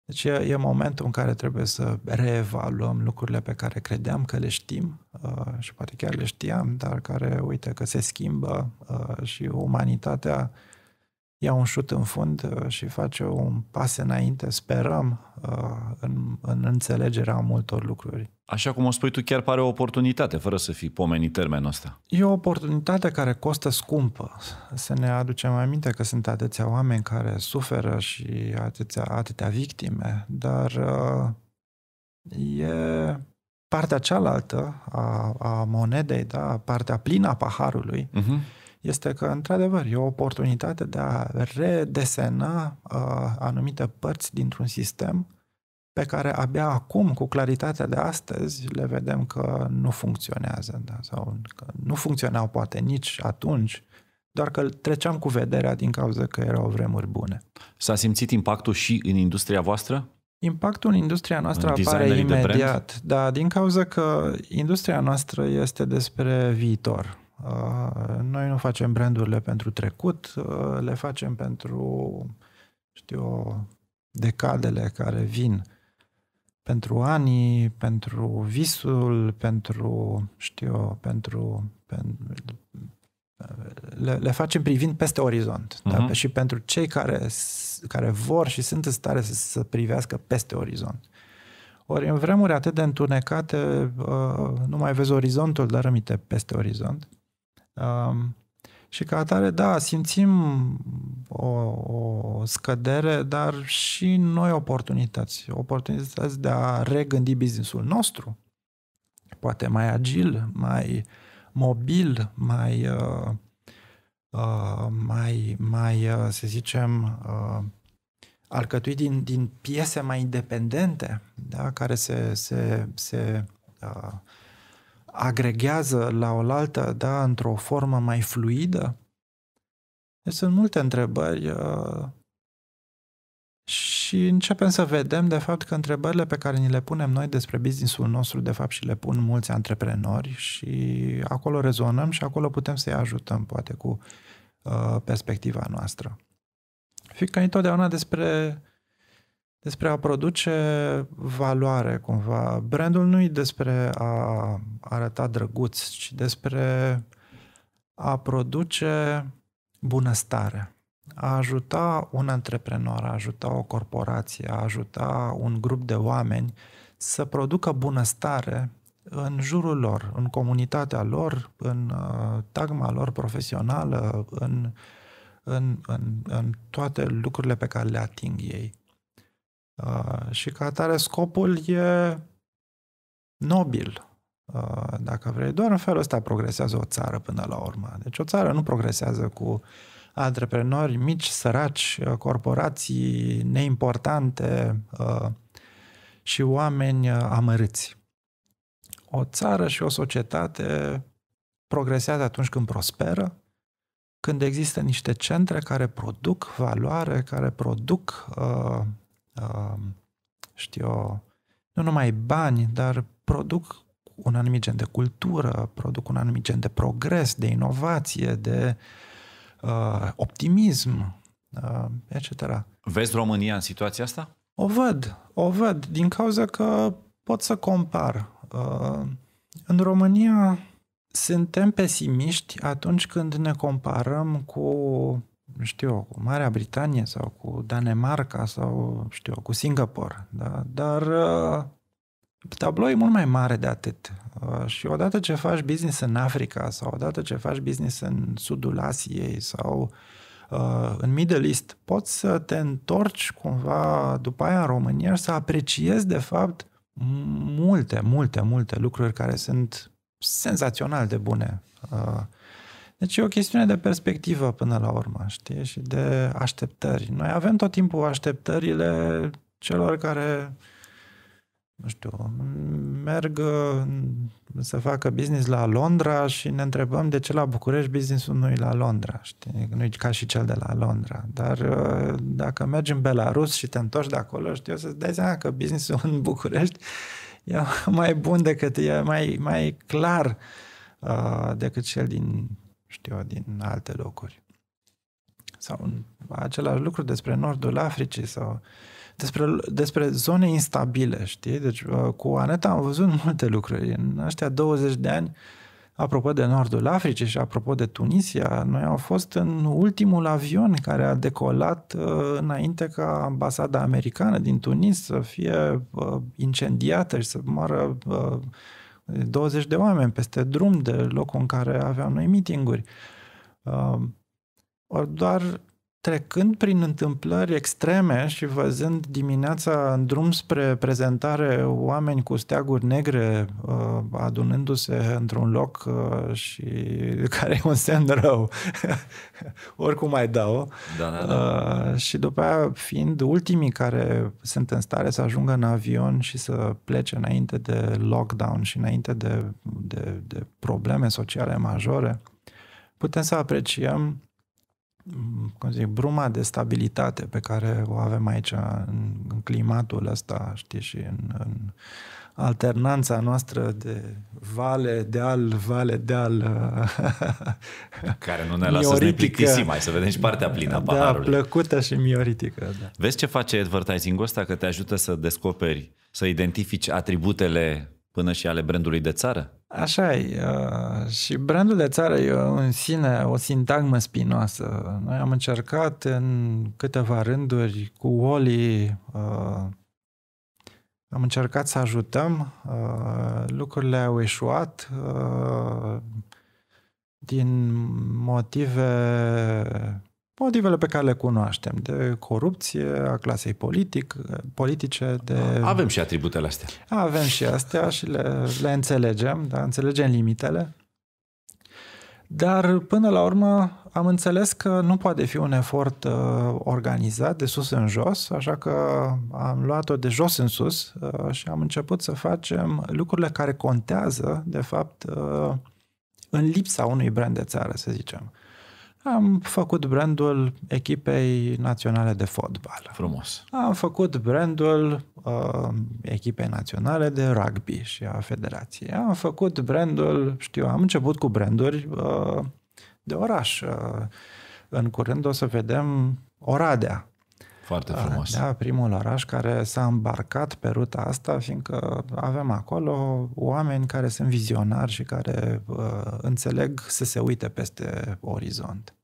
Deci e, e momentul în care trebuie să reevaluăm lucrurile pe care credeam că le știm uh, și poate chiar le știam, dar care, uite, că se schimbă și umanitatea ia un șut în fund uh, și face un pas înainte, sperăm, uh, în, în înțelegerea multor lucruri. Așa cum o spui tu, chiar pare o oportunitate, fără să fii pomenit termenul ăsta. E o oportunitate care costă scumpă. Să ne aducem aminte că sunt atâția oameni care suferă și atâția, atâtea victime, dar uh, e partea cealaltă a, a monedei, da? partea plină a paharului, uh-huh este că, într-adevăr, e o oportunitate de a redesena uh, anumite părți dintr-un sistem pe care abia acum, cu claritatea de astăzi, le vedem că nu funcționează da? sau că nu funcționau poate nici atunci, doar că treceam cu vederea din cauza că erau vremuri bune. S-a simțit impactul și în industria voastră? Impactul în industria noastră în apare imediat, da, din cauza că industria noastră este despre viitor. Uh, noi nu facem brandurile pentru trecut, uh, le facem pentru, știu, decadele care vin, pentru anii, pentru visul, pentru, știu, pentru, pentru le, le facem privind peste orizont. Uh-huh. Da? Și pentru cei care, care vor și sunt în stare să, să privească peste orizont. Ori în vremuri atât de întunecate, uh, nu mai vezi orizontul, dar rămite peste orizont. Și ca atare, da, simțim o, o scădere, dar și noi oportunități. Oportunități de a regândi businessul nostru. Poate mai agil, mai mobil, mai, uh, uh, mai, mai uh, să zicem, uh, alcătuit din, din piese mai independente, da, care se, se, se uh, agregează la oaltă, da, într-o formă mai fluidă? Deci sunt multe întrebări uh, și începem să vedem, de fapt, că întrebările pe care ni le punem noi despre businessul nostru, de fapt, și le pun mulți antreprenori și acolo rezonăm și acolo putem să-i ajutăm, poate, cu uh, perspectiva noastră. Fiindcă întotdeauna despre despre a produce valoare cumva. Brandul nu e despre a arăta drăguț, ci despre a produce bunăstare, a ajuta un antreprenor, a ajuta o corporație, a ajuta un grup de oameni să producă bunăstare în jurul lor, în comunitatea lor, în uh, tagma lor profesională, în, în, în, în toate lucrurile pe care le ating ei și ca atare scopul e nobil, uh, dacă vrei. Doar în felul ăsta progresează o țară până la urmă. Deci o țară nu progresează cu antreprenori mici, săraci, corporații neimportante uh, și oameni amărâți. O țară și o societate progresează atunci când prosperă, când există niște centre care produc valoare, care produc uh, știu eu, nu numai bani, dar produc un anumit gen de cultură, produc un anumit gen de progres, de inovație, de uh, optimism, uh, etc. Vezi România în situația asta? O văd, o văd, din cauza că pot să compar. Uh, în România suntem pesimiști atunci când ne comparăm cu știu, cu Marea Britanie sau cu Danemarca sau, știu, cu Singapore, da? dar uh, tablou e mult mai mare de atât. Uh, și odată ce faci business în Africa sau odată ce faci business în sudul Asiei sau uh, în Middle East, poți să te întorci cumva după aia în România și să apreciezi de fapt multe, multe, multe lucruri care sunt senzațional de bune. Uh, deci e o chestiune de perspectivă până la urmă, știi, și de așteptări. Noi avem tot timpul așteptările celor care, nu știu, merg mm, să facă business la Londra și ne întrebăm de ce la București businessul nu e la Londra, știi, nu e ca și cel de la Londra. Dar uh, dacă mergi în Belarus și te întorci de acolo, știi, o să-ți dai seama că businessul în București e mai bun decât, e mai, mai clar uh, decât cel din știu eu, din alte locuri. Sau același lucru despre nordul Africii sau despre, despre zone instabile, știi? Deci uh, cu Aneta am văzut <laughs> multe lucruri. În ăștia 20 de ani, apropo de nordul Africii și apropo de Tunisia, noi am fost în ultimul avion care a decolat uh, înainte ca ambasada americană din Tunis să fie uh, incendiată și să moară 20 de oameni peste drum de locul în care aveam noi meetinguri. Ori doar trecând prin întâmplări extreme și văzând dimineața în drum spre prezentare oameni cu steaguri negre uh, adunându-se într-un loc uh, și <laughs> care e un semn rău, <laughs> oricum ai dau, da, da, da. Uh, și după aia fiind ultimii care sunt în stare să ajungă în avion și să plece înainte de lockdown și înainte de, de, de probleme sociale majore, putem să apreciem cum zic, bruma de stabilitate pe care o avem aici în, în climatul ăsta, știi, și în, în alternanța noastră de vale, deal, vale, deal. <laughs> Care nu ne lasă să ne plictisim, mai să vedem și partea plină a da, paharului. Da, plăcută și mioritică. Da. Vezi ce face advertising-ul ăsta? Că te ajută să descoperi, să identifici atributele până și ale brandului de țară? Așa e. Uh, și brandul de țară e în sine o sintagmă spinoasă. Noi am încercat în câteva rânduri cu Oli, uh, am încercat să ajutăm, uh, lucrurile au eșuat din motive motivele pe care le cunoaștem, de corupție, a clasei politic, politice, de... Avem și atributele astea. Avem și astea și le, le înțelegem, da? înțelegem limitele. Dar până la urmă am înțeles că nu poate fi un efort uh, organizat de sus în jos, așa că am luat-o de jos în sus uh, și am început să facem lucrurile care contează, de fapt, uh, în lipsa unui brand de țară, să zicem. Am făcut brandul echipei naționale de fotbal. Frumos. Am făcut brandul uh, echipei naționale de rugby și a federației. Am făcut brandul, știu, am început cu branduri uh, de oraș. Uh, în curând o să vedem Oradea foarte ah, frumos. Da, primul oraș care s-a îmbarcat pe ruta asta, fiindcă avem acolo oameni care sunt vizionari și care uh, înțeleg să se uite peste orizont.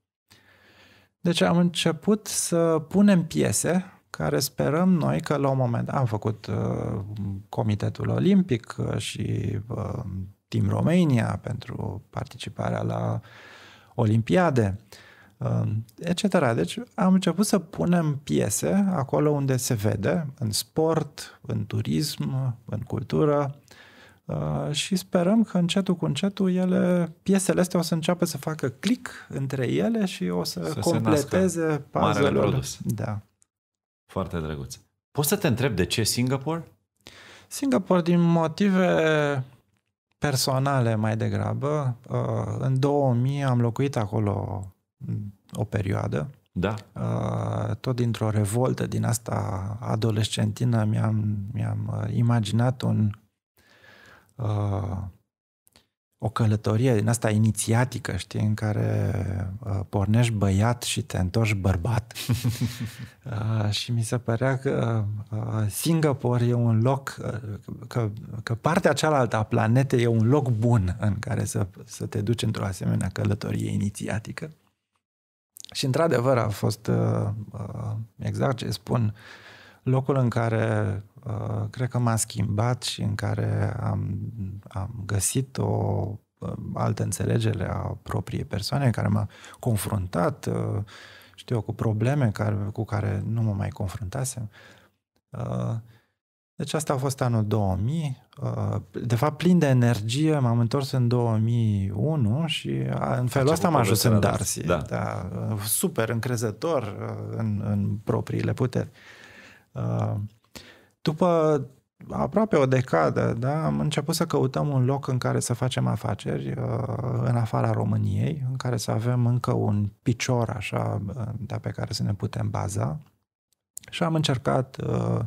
Deci am început să punem piese care sperăm noi că la un moment am făcut uh, Comitetul Olimpic și uh, Team Romania pentru participarea la Olimpiade. Uh, Um, etc. Deci am început să punem piese acolo unde se vede, în sport, în turism, în cultură uh, și sperăm că încetul cu încetul ele, piesele astea o să înceapă să facă click între ele și o să, să completeze puzzle-ul. Da. Foarte drăguț. Poți să te întreb de ce Singapore? Singapore din motive personale mai degrabă. Uh, în 2000 am locuit acolo o perioadă. Da. tot dintr-o revoltă din asta adolescentină mi-am, mi-am uh, imaginat un, o călătorie din asta inițiatică, știi, în care pornești băiat și te întorci bărbat. <laughs> și mi se părea că Singapore e un loc, că, că partea cealaltă a planetei e un loc bun în care să, să te duci într-o asemenea călătorie inițiatică. Și într-adevăr a fost uh, uh, exact ce spun, locul în care uh, cred că m-a schimbat și în care am, am găsit o altă înțelegere a propriei persoane care m-a confruntat, știu eu, cu probleme care, cu care nu mă mai confruntasem. Uh, deci asta a fost anul 2000. Uh, de fapt, plin de energie, m-am întors în 2001 și uh, în felul ăsta am ajuns în Darcy. Da. Da, uh, super încrezător în, în propriile puteri. După aproape o decadă, da, am început să căutăm un loc în care să facem afaceri în afara României, în care să avem încă un picior așa, da, pe care să ne putem baza. Și am încercat uh,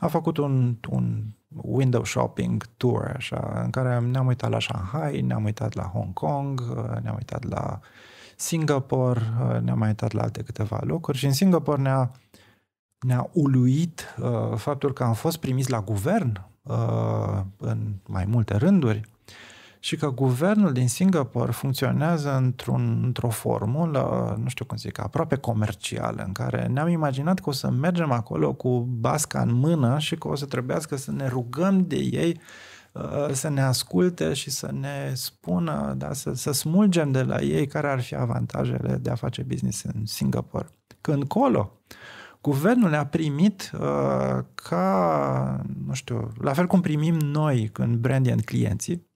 a făcut un, un window shopping tour, așa, în care ne-am uitat la Shanghai, ne-am uitat la Hong Kong, ne-am uitat la Singapore, ne-am mai uitat la alte câteva locuri și în Singapore ne-a, ne-a uluit uh, faptul că am fost primiți la guvern uh, în mai multe rânduri și că guvernul din Singapore funcționează într-un, într-o formulă, nu știu cum zic, aproape comercială, în care ne-am imaginat că o să mergem acolo cu basca în mână și că o să trebuiască să ne rugăm de ei uh, să ne asculte și să ne spună, da, să, să smulgem de la ei care ar fi avantajele de a face business în Singapore. Când colo, guvernul a primit uh, ca, nu știu, la fel cum primim noi când brandi and clienții,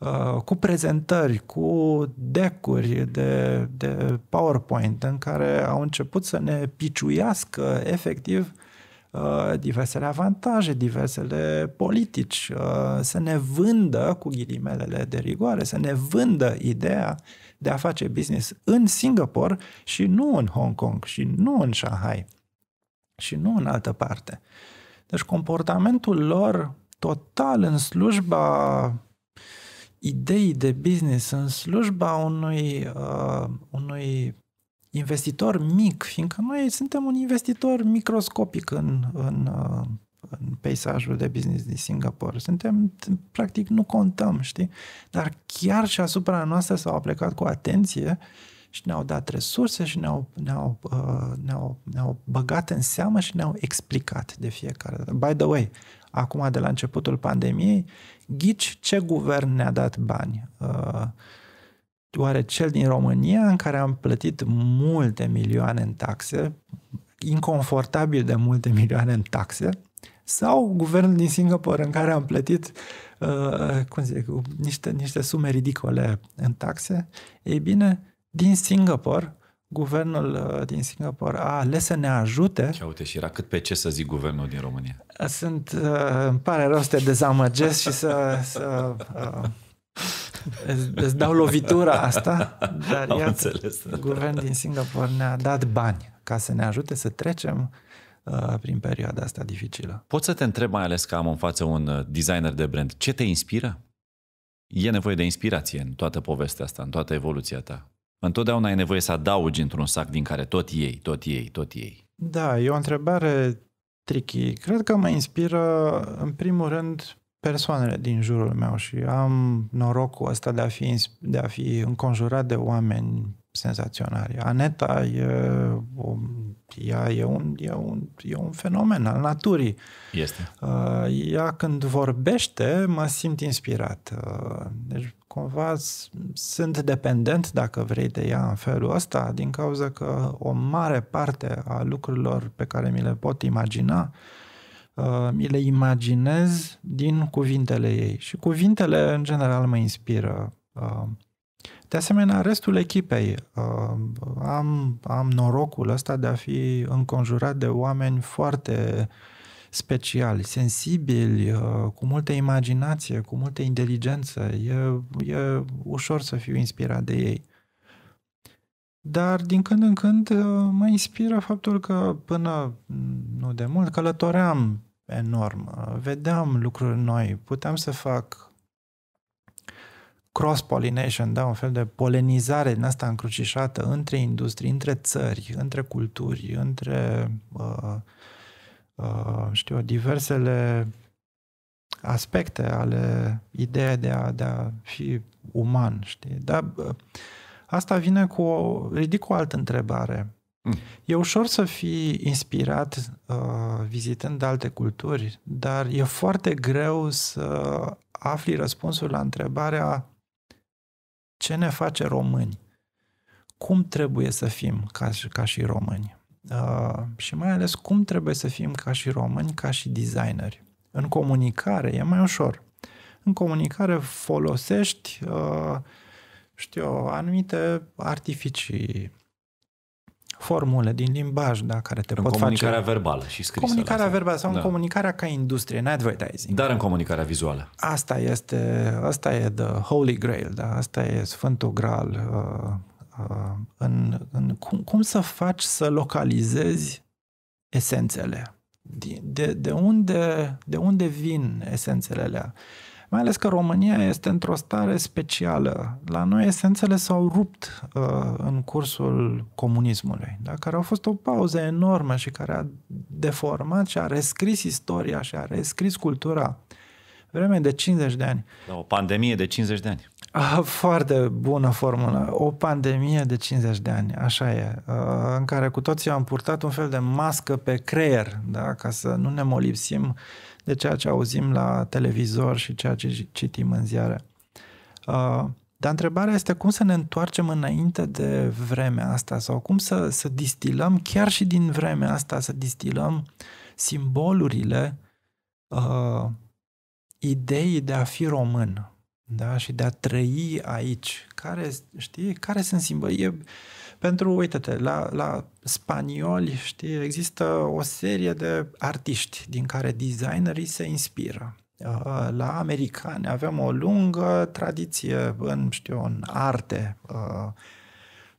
Uh, cu prezentări, cu decuri de, de PowerPoint în care au început să ne piciuiască efectiv uh, diversele avantaje, diversele politici, uh, să ne vândă cu ghilimelele de rigoare, să ne vândă ideea de a face business în Singapore și nu în Hong Kong și nu în Shanghai și nu în altă parte. Deci comportamentul lor total în slujba idei de business în slujba unui, uh, unui investitor mic, fiindcă noi suntem un investitor microscopic în, în, uh, în peisajul de business din Singapore. Suntem, practic, nu contăm, știi? Dar chiar și asupra noastră s-au plecat cu atenție și ne-au dat resurse și ne-au, ne-au, uh, ne-au, ne-au băgat în seamă și ne-au explicat de fiecare dată. By the way, acum de la începutul pandemiei, ghici ce guvern ne-a dat bani. Uh, oare cel din România în care am plătit multe milioane în taxe, inconfortabil de multe milioane în taxe, sau guvernul din Singapore în care am plătit uh, cum zic, niște, niște sume ridicole în taxe, ei bine, din Singapore guvernul uh, din Singapore a ales să ne ajute. Și uite și era cât pe ce să zic guvernul din România. Sunt, uh, îmi pare rău să te dezamăgesc și să, să uh, <laughs> îți dau lovitura asta, dar Am iată, înțeles. guvernul din Singapore ne-a dat bani ca să ne ajute să trecem prin perioada asta dificilă. Pot să te întreb mai ales că am în față un designer de brand. Ce te inspiră? E nevoie de inspirație în toată povestea asta, în toată evoluția ta. Întotdeauna ai nevoie să adaugi într-un sac din care tot ei, tot ei, tot ei. Da, e o întrebare tricky. Cred că mă inspiră, în primul rând, persoanele din jurul meu și am norocul ăsta de a fi, de a fi înconjurat de oameni senzaționari. Aneta e, o, ea e, un, e, un, e un fenomen al naturii. Este. Uh, ea când vorbește mă simt inspirat. Uh, deci cumva sunt dependent, dacă vrei, de ea în felul ăsta, din cauza că o mare parte a lucrurilor pe care mi le pot imagina, uh, mi le imaginez din cuvintele ei. Și cuvintele, în general, mă inspiră. Uh, de asemenea, restul echipei. Uh, am, am norocul ăsta de a fi înconjurat de oameni foarte uh, speciali, sensibili, uh, cu multă imaginație, cu multă inteligență. E, e ușor să fiu inspirat de ei. Dar din când în când uh, mă inspiră faptul că până mm, nu de mult călătoream enorm, uh, vedeam lucruri noi, puteam să fac cross-pollination, da, un fel de polenizare din asta încrucișată între industrii, între țări, între culturi, între uh, știu, diversele aspecte ale ideea de a, de a fi uman, știi? Dar asta vine cu o, ridic o altă întrebare. Mm. E ușor să fii inspirat uh, vizitând alte culturi, dar e foarte greu să afli răspunsul la întrebarea ce ne face români? Cum trebuie să fim ca ca și români? uh, și mai ales cum trebuie să fim ca și români, ca și designeri. În comunicare e mai ușor. În comunicare folosești, uh, știu anumite artificii, formule din limbaj, da, care te în pot comunicarea verbală și scrisă. Comunicarea da, verbală sau da. în comunicarea ca industrie, în advertising. Dar în comunicarea vizuală. Asta este, asta e the holy grail, da, asta e sfântul graal uh, în, în cum, cum să faci să localizezi esențele. De, de, unde, de unde vin esențele alea? Mai ales că România este într-o stare specială. La noi esențele s-au rupt uh, în cursul comunismului, da? care a fost o pauză enormă și care a deformat și a rescris istoria și a rescris cultura vreme de 50 de ani. Da, o pandemie de 50 de ani. Foarte bună formulă. O pandemie de 50 de ani, așa e, în care cu toții am purtat un fel de mască pe creier, da? ca să nu ne molipsim de ceea ce auzim la televizor și ceea ce citim în ziare. Dar întrebarea este cum să ne întoarcem înainte de vremea asta sau cum să, să distilăm chiar și din vremea asta, să distilăm simbolurile uh, ideii de a fi român, da? și de a trăi aici. Care, știi, care sunt simbolie? Pentru, uite-te, la, la spanioli, știi, există o serie de artiști din care designerii se inspiră. Uh, la americani avem o lungă tradiție în, știu, în arte, uh,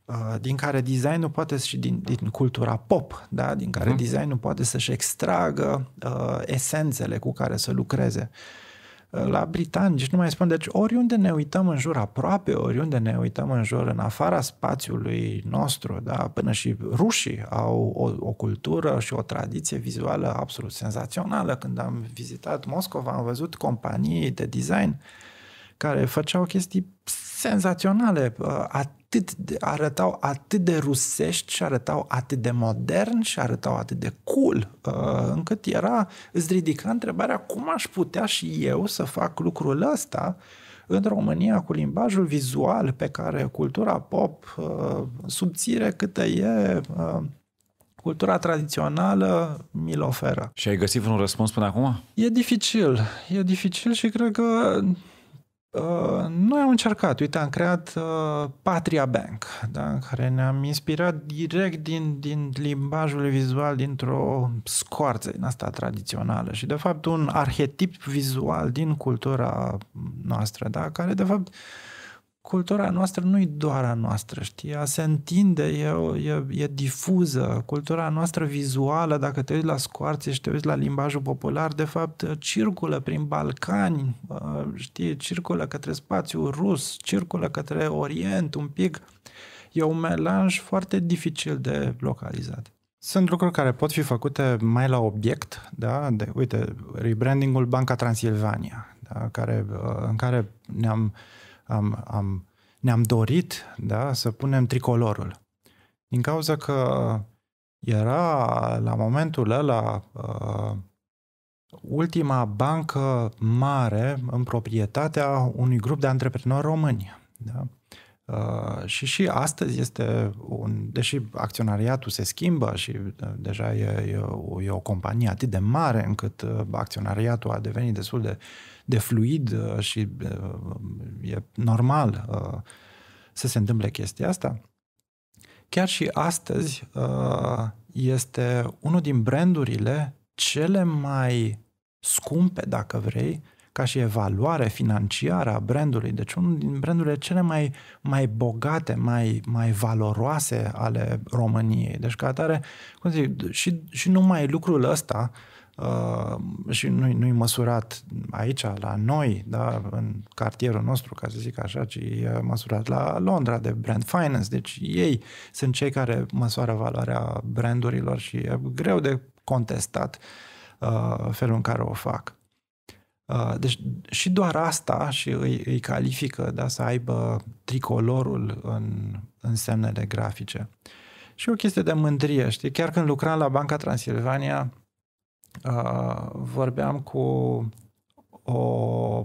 uh, din care designul poate și din, din cultura pop, da? din care mm. designul poate să-și extragă uh, esențele cu care să lucreze. Uh, la britanici, deci nu mai spun. Deci oriunde ne uităm în jur, aproape oriunde ne uităm în jur, în afara spațiului nostru, da, până și rușii au o, o cultură și o tradiție vizuală absolut senzațională. Când am vizitat Moscova, am văzut companii de design care făceau chestii senzaționale, uh, atât de, arătau atât de rusești și arătau atât de modern și arătau atât de cool, uh, încât era, îți ridica întrebarea cum aș putea și eu să fac lucrul ăsta în România cu limbajul vizual pe care cultura pop uh, subțire câtă e uh, cultura tradițională mi-l oferă. Și ai găsit un răspuns până acum? E dificil, e dificil și cred că Uh, noi am încercat, uite, am creat uh, Patria Bank, da, care ne-am inspirat direct din, din limbajul vizual dintr-o scoarță din asta tradițională și, de fapt, un arhetip vizual din cultura noastră, da, care, de fapt, uh, cultura noastră nu e doar a noastră, știi? Ea se întinde, e, e, e difuză. Cultura noastră vizuală, dacă te uiți la scoarțe și te uiți la limbajul popular, de fapt circulă prin Balcani, uh, știi? Circulă către spațiul rus, circulă către Orient un pic. E un melanj foarte dificil de localizat. Sunt lucruri care pot fi făcute mai la obiect, da? De, uite, rebrandingul Banca Transilvania, da? care, uh, în care ne-am uh, am, am, ne-am dorit da, să punem tricolorul. Din cauza că era la momentul ăla uh, ultima bancă mare în proprietatea unui grup de antreprenori români. Da? Uh, și și astăzi este un, deși acționariatul se schimbă și uh, deja e, e, o, e o companie atât de mare încât uh, acționariatul a devenit destul de uh, de fluid uh, și uh, e normal uh, să se întâmple chestia asta. Chiar și astăzi este unul din brandurile cele mai scumpe, dacă vrei, ca și evaluare financiară a brandului, deci unul din brandurile cele mai, mai bogate, mai, mai valoroase ale României. Deci, ca atare, cum zic, și, și numai lucrul ăsta uh, Uh, și nu-i, nu-i măsurat aici, la noi, da, în cartierul nostru, ca să zic așa, ci e măsurat la Londra de Brand Finance. Deci ei sunt cei care măsoară valoarea brandurilor și e greu de contestat uh, felul în care o fac. Uh, deci și doar asta și îi, îi califică da, să aibă tricolorul în, în semnele grafice. Și o chestie de mândrie, știi? Chiar când lucram la Banca Transilvania, vorbeam cu o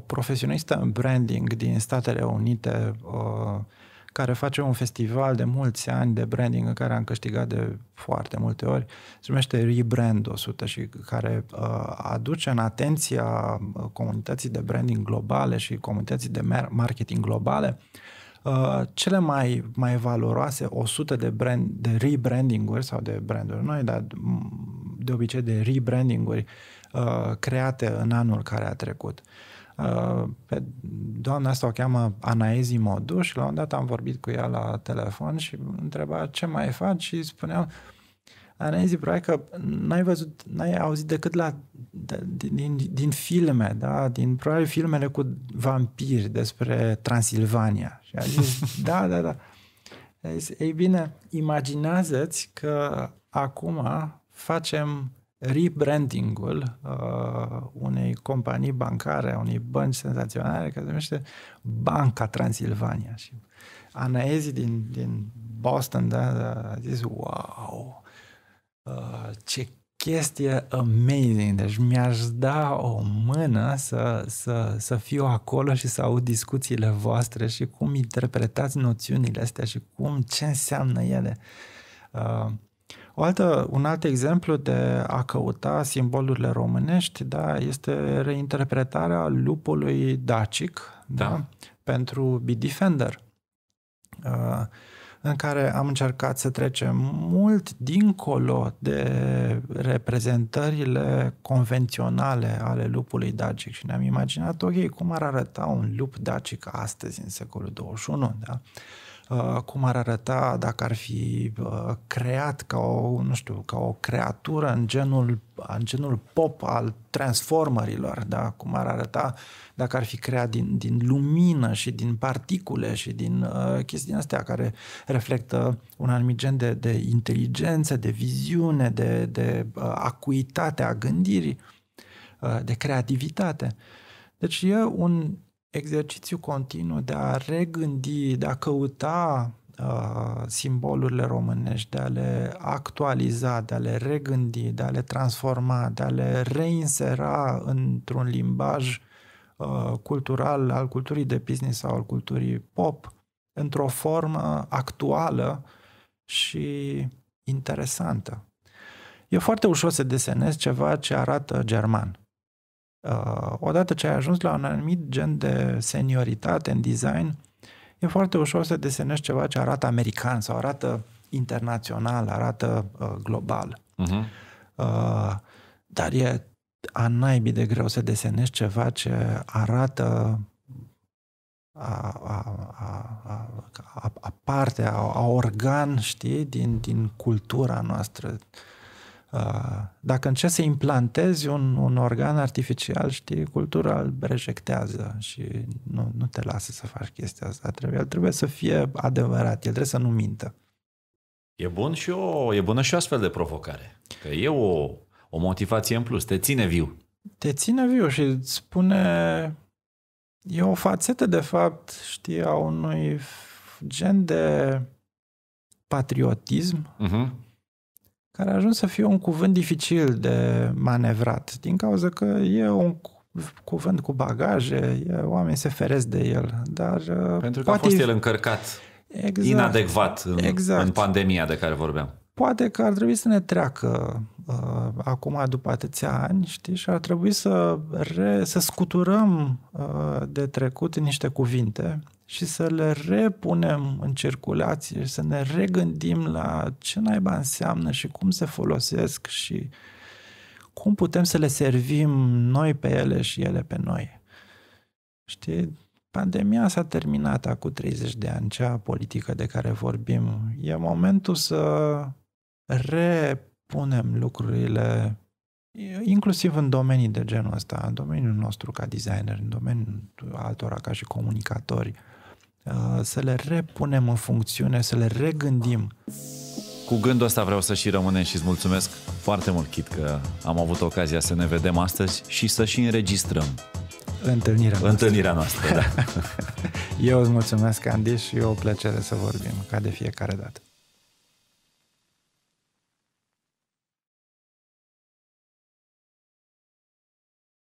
profesionistă în branding din Statele Unite care face un festival de mulți ani de branding în care am câștigat de foarte multe ori, se numește Rebrand 100 și care aduce în atenția comunității de branding globale și comunității de marketing globale uh, cele mai, mai valoroase 100 de, brand, de rebranding-uri sau de branduri noi, dar de obicei de rebranding-uri uh, create în anul care a trecut. Uh, pe doamna asta o cheamă Anaezi Modu și la un dat am vorbit cu ea la telefon și întreba ce mai faci și spuneam Anaezi, probabil că n-ai văzut, n-ai auzit decât la, de, din, din filme, da? din probabil filmele cu vampiri despre Transilvania. Și a zis, <laughs> da, da, da. Ei bine, imaginează-ți că acum facem rebranding-ul uh, unei companii bancare, a unei bănci senzaționale, care se numește Banca Transilvania. Și Anaezi din, din Boston da, a zis, wow, uh, ce chestie amazing, deci mi-aș da o mână să, să, să fiu acolo și să aud discuțiile voastre și cum interpretați noțiunile astea și cum, ce înseamnă ele. Uh, o altă, un alt exemplu de a căuta simbolurile românești da, este reinterpretarea lupului dacic da. Da, pentru Defender, uh, în care am încercat să trecem mult dincolo de reprezentările convenționale ale lupului dacic și ne-am imaginat, ok, cum ar arăta un lup dacic astăzi, în secolul 21, da? Uh, cum ar arăta dacă ar fi uh, creat ca o, nu știu, ca o creatură în genul, în genul pop al transformărilor, da? cum ar arăta dacă ar fi creat din, din lumină și din particule și din uh, chestii astea care reflectă un anumit gen de, de inteligență, de viziune, de, de uh, acuitate a gândirii, uh, de creativitate. Deci e un exercițiu continuu de a regândi, de a căuta uh, simbolurile românești, de a le actualiza, de a le regândi, de a le transforma, de a le reinsera într-un limbaj uh, cultural al culturii de business sau al culturii pop, într-o formă actuală și interesantă. E foarte ușor să desenezi ceva ce arată german Uh, odată ce ai ajuns la un anumit gen de senioritate în design, e foarte ușor să desenești ceva ce arată american sau arată internațional, arată uh, global. Uh-huh. Uh, dar e a naibii de greu să desenești ceva ce arată a, a, a, a, a parte, a, a organ, știi, din, din cultura noastră. Uh, Uh, dacă încerci să implantezi un, un organ artificial, știi, cultura îl rejectează și nu, nu te lasă să faci chestia asta. Trebuie, el trebuie să fie adevărat, el trebuie să nu mintă. E, bun și o, e bună și o astfel de provocare, că e o, o motivație în plus, te ține viu. Te ține viu și îți spune... E o fațetă, de fapt, știi, a unui gen de patriotism uh-huh care a ajuns să fie un cuvânt dificil de manevrat, din cauza că e un cuvânt cu bagaje, oamenii se feresc de el, dar... Uh, Pentru că a fost e... el încărcat exact, inadecvat în, exact. în pandemia de care vorbeam. Poate că ar trebui să ne treacă uh, acum după atâția ani, știi, și ar trebui să, re, să scuturăm uh, de trecut niște cuvinte și să le repunem în circulație și să ne regândim la ce naiba înseamnă și cum se folosesc și cum putem să le servim noi pe ele și ele pe noi. Știi, pandemia s-a terminat acum 30 de ani, cea politică de care vorbim. E momentul să repunem lucrurile inclusiv în domenii de genul ăsta, în domeniul nostru ca designer, în domeniul altora ca și comunicatori. Uh, Uh, să le repunem în funcțiune, să le regândim. Cu gândul ăsta vreau să și rămânem și îți mulțumesc foarte mult, Chit, că am avut ocazia să ne vedem astăzi și să și înregistrăm. Întâlnirea noastră. Întâlnirea noastră, da. <laughs> eu îți mulțumesc, Andy, și e o plăcere să vorbim, ca de fiecare dată.